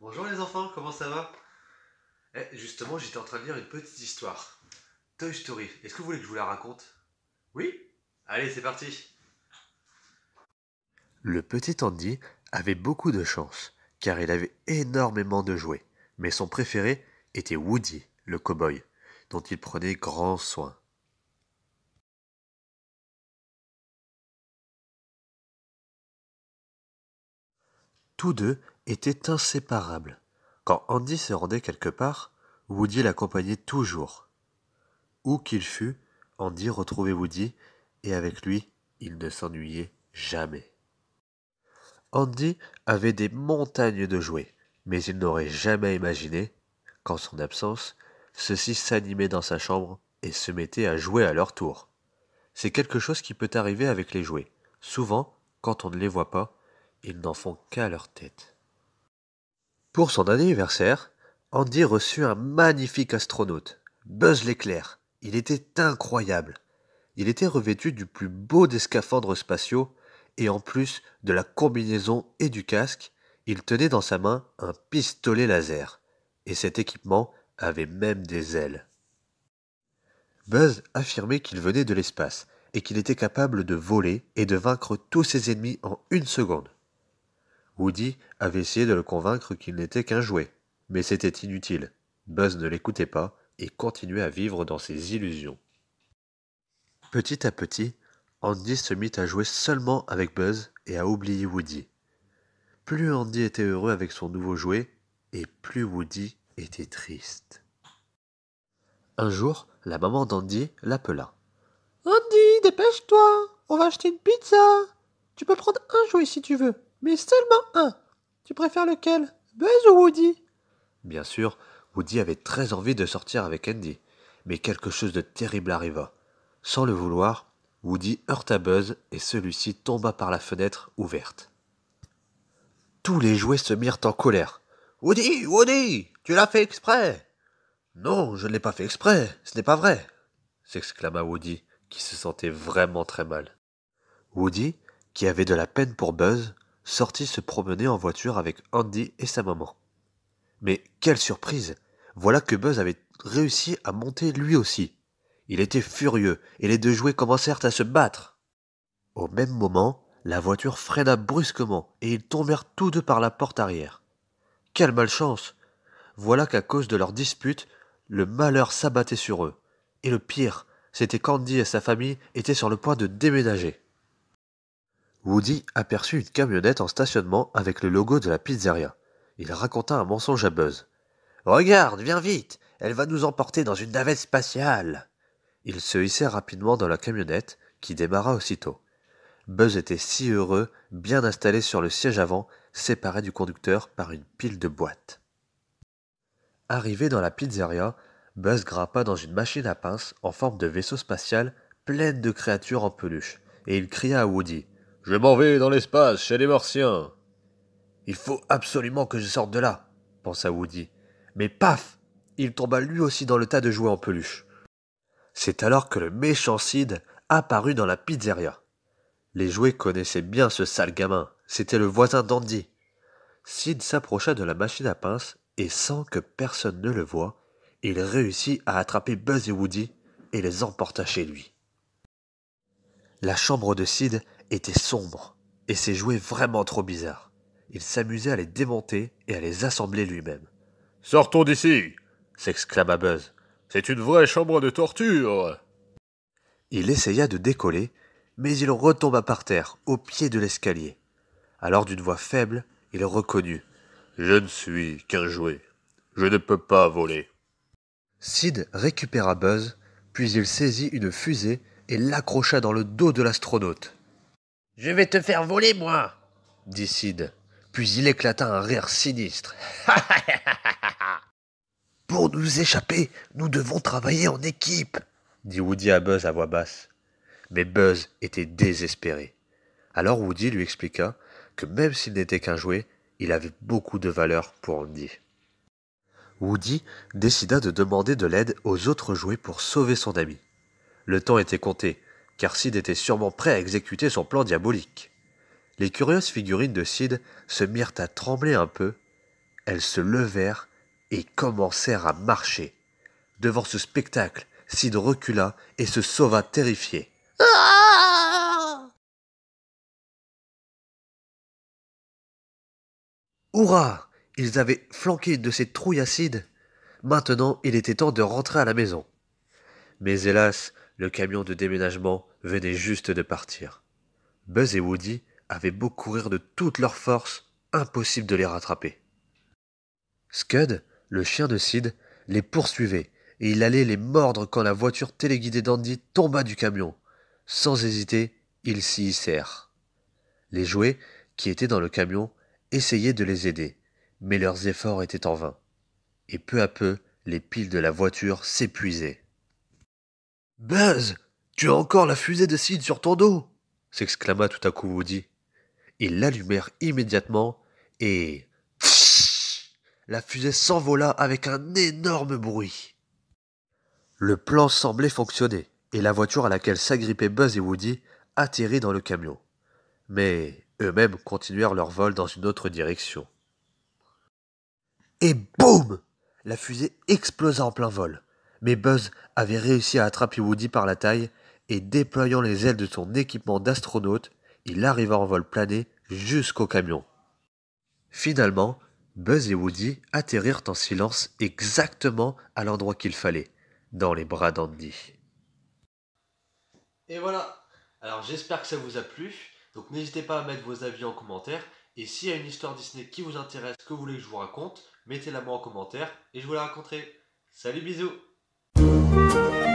Bonjour les enfants, comment ça va eh, Justement, j'étais en train de lire une petite histoire. Toy Story, est-ce que vous voulez que je vous la raconte Oui Allez, c'est parti Le petit Andy avait beaucoup de chance, car il avait énormément de jouets. Mais son préféré était Woody, le cow-boy, dont il prenait grand soin. Tous deux étaient inséparables. Quand Andy se rendait quelque part, Woody l'accompagnait toujours. Où qu'il fût, Andy retrouvait Woody, et avec lui, il ne s'ennuyait jamais. Andy avait des montagnes de jouets, mais il n'aurait jamais imaginé qu'en son absence, ceux-ci s'animaient dans sa chambre et se mettaient à jouer à leur tour. C'est quelque chose qui peut arriver avec les jouets. Souvent, quand on ne les voit pas, ils n'en font qu'à leur tête. Pour son anniversaire, Andy reçut un magnifique astronaute, Buzz l'éclair. Il était incroyable. Il était revêtu du plus beau des scaphandres spatiaux, et en plus de la combinaison et du casque, il tenait dans sa main un pistolet laser, et cet équipement avait même des ailes. Buzz affirmait qu'il venait de l'espace, et qu'il était capable de voler et de vaincre tous ses ennemis en une seconde. Woody avait essayé de le convaincre qu'il n'était qu'un jouet, mais c'était inutile. Buzz ne l'écoutait pas et continuait à vivre dans ses illusions. Petit à petit, Andy se mit à jouer seulement avec Buzz et à oublier Woody. Plus Andy était heureux avec son nouveau jouet, et plus Woody était triste. Un jour, la maman d'Andy l'appela. Andy, dépêche-toi, on va acheter une pizza. Tu peux prendre un jouet si tu veux, mais seulement un. Tu préfères lequel Buzz ou Woody Bien sûr, Woody avait très envie de sortir avec Andy, mais quelque chose de terrible arriva. Sans le vouloir, Woody heurta Buzz et celui-ci tomba par la fenêtre ouverte. Tous les jouets se mirent en colère. Woody, Woody, tu l'as fait exprès Non, je ne l'ai pas fait exprès, ce n'est pas vrai s'exclama Woody, qui se sentait vraiment très mal. Woody, qui avait de la peine pour Buzz, sortit se promener en voiture avec Andy et sa maman. Mais quelle surprise Voilà que Buzz avait réussi à monter lui aussi. Il était furieux et les deux jouets commencèrent à se battre. Au même moment, la voiture freina brusquement et ils tombèrent tous deux par la porte arrière. Quelle malchance Voilà qu'à cause de leur dispute, le malheur s'abattait sur eux. Et le pire, c'était qu'Andy et sa famille étaient sur le point de déménager. Woody aperçut une camionnette en stationnement avec le logo de la pizzeria. Il raconta un mensonge à Buzz. Regarde, viens vite, elle va nous emporter dans une navette spatiale. Il se hissait rapidement dans la camionnette, qui démarra aussitôt. Buzz était si heureux, bien installé sur le siège avant, séparé du conducteur par une pile de boîtes. Arrivé dans la pizzeria, Buzz grimpa dans une machine à pinces en forme de vaisseau spatial pleine de créatures en peluche, et il cria à Woody je m'en vais dans l'espace, chez les Martiens. Il faut absolument que je sorte de là, pensa Woody. Mais paf Il tomba lui aussi dans le tas de jouets en peluche. C'est alors que le méchant Sid apparut dans la pizzeria. Les jouets connaissaient bien ce sale gamin, c'était le voisin d'Andy. Sid s'approcha de la machine à pince et sans que personne ne le voie, il réussit à attraper Buzz et Woody et les emporta chez lui. La chambre de Sid était sombre, et ses jouets vraiment trop bizarres. Il s'amusait à les démonter et à les assembler lui-même. Sortons d'ici s'exclama Buzz. C'est une vraie chambre de torture Il essaya de décoller, mais il retomba par terre, au pied de l'escalier. Alors d'une voix faible, il reconnut. Je ne suis qu'un jouet. Je ne peux pas voler. Sid récupéra Buzz, puis il saisit une fusée et l'accrocha dans le dos de l'astronaute. Je vais te faire voler, moi dit Sid. Puis il éclata un rire sinistre. Pour nous échapper, nous devons travailler en équipe, dit Woody à Buzz à voix basse. Mais Buzz était désespéré. Alors Woody lui expliqua que même s'il n'était qu'un jouet, il avait beaucoup de valeur pour Andy. Woody décida de demander de l'aide aux autres jouets pour sauver son ami. Le temps était compté, car Sid était sûrement prêt à exécuter son plan diabolique. Les curieuses figurines de Sid se mirent à trembler un peu, elles se levèrent et commencèrent à marcher. Devant ce spectacle, Sid recula et se sauva terrifié. Ah Hurrah Ils avaient flanqué de ces trouilles Sid. Maintenant, il était temps de rentrer à la maison. Mais hélas, le camion de déménagement venait juste de partir. Buzz et Woody avaient beau courir de toutes leurs forces, impossible de les rattraper. Scud, le chien de Sid, les poursuivait, et il allait les mordre quand la voiture téléguidée d'Andy tomba du camion. Sans hésiter, ils s'y hissèrent. Les jouets, qui étaient dans le camion, essayaient de les aider, mais leurs efforts étaient en vain. Et peu à peu, les piles de la voiture s'épuisaient. Buzz, tu as encore la fusée de Sid sur ton dos s'exclama tout à coup Woody. Ils l'allumèrent immédiatement et. La fusée s'envola avec un énorme bruit. Le plan semblait fonctionner, et la voiture à laquelle s'agrippaient Buzz et Woody atterrit dans le camion. Mais eux-mêmes continuèrent leur vol dans une autre direction. Et boum La fusée explosa en plein vol. Mais Buzz avait réussi à attraper Woody par la taille, et déployant les ailes de son équipement d'astronaute, il arriva en vol plané jusqu'au camion. Finalement, Buzz et Woody atterrirent en silence exactement à l'endroit qu'il fallait, dans les bras d'Andy. Et voilà Alors j'espère que ça vous a plu, donc n'hésitez pas à mettre vos avis en commentaire, et s'il y a une histoire Disney qui vous intéresse, que vous voulez que je vous raconte, mettez-la moi en commentaire, et je vous la raconterai. Salut bisous you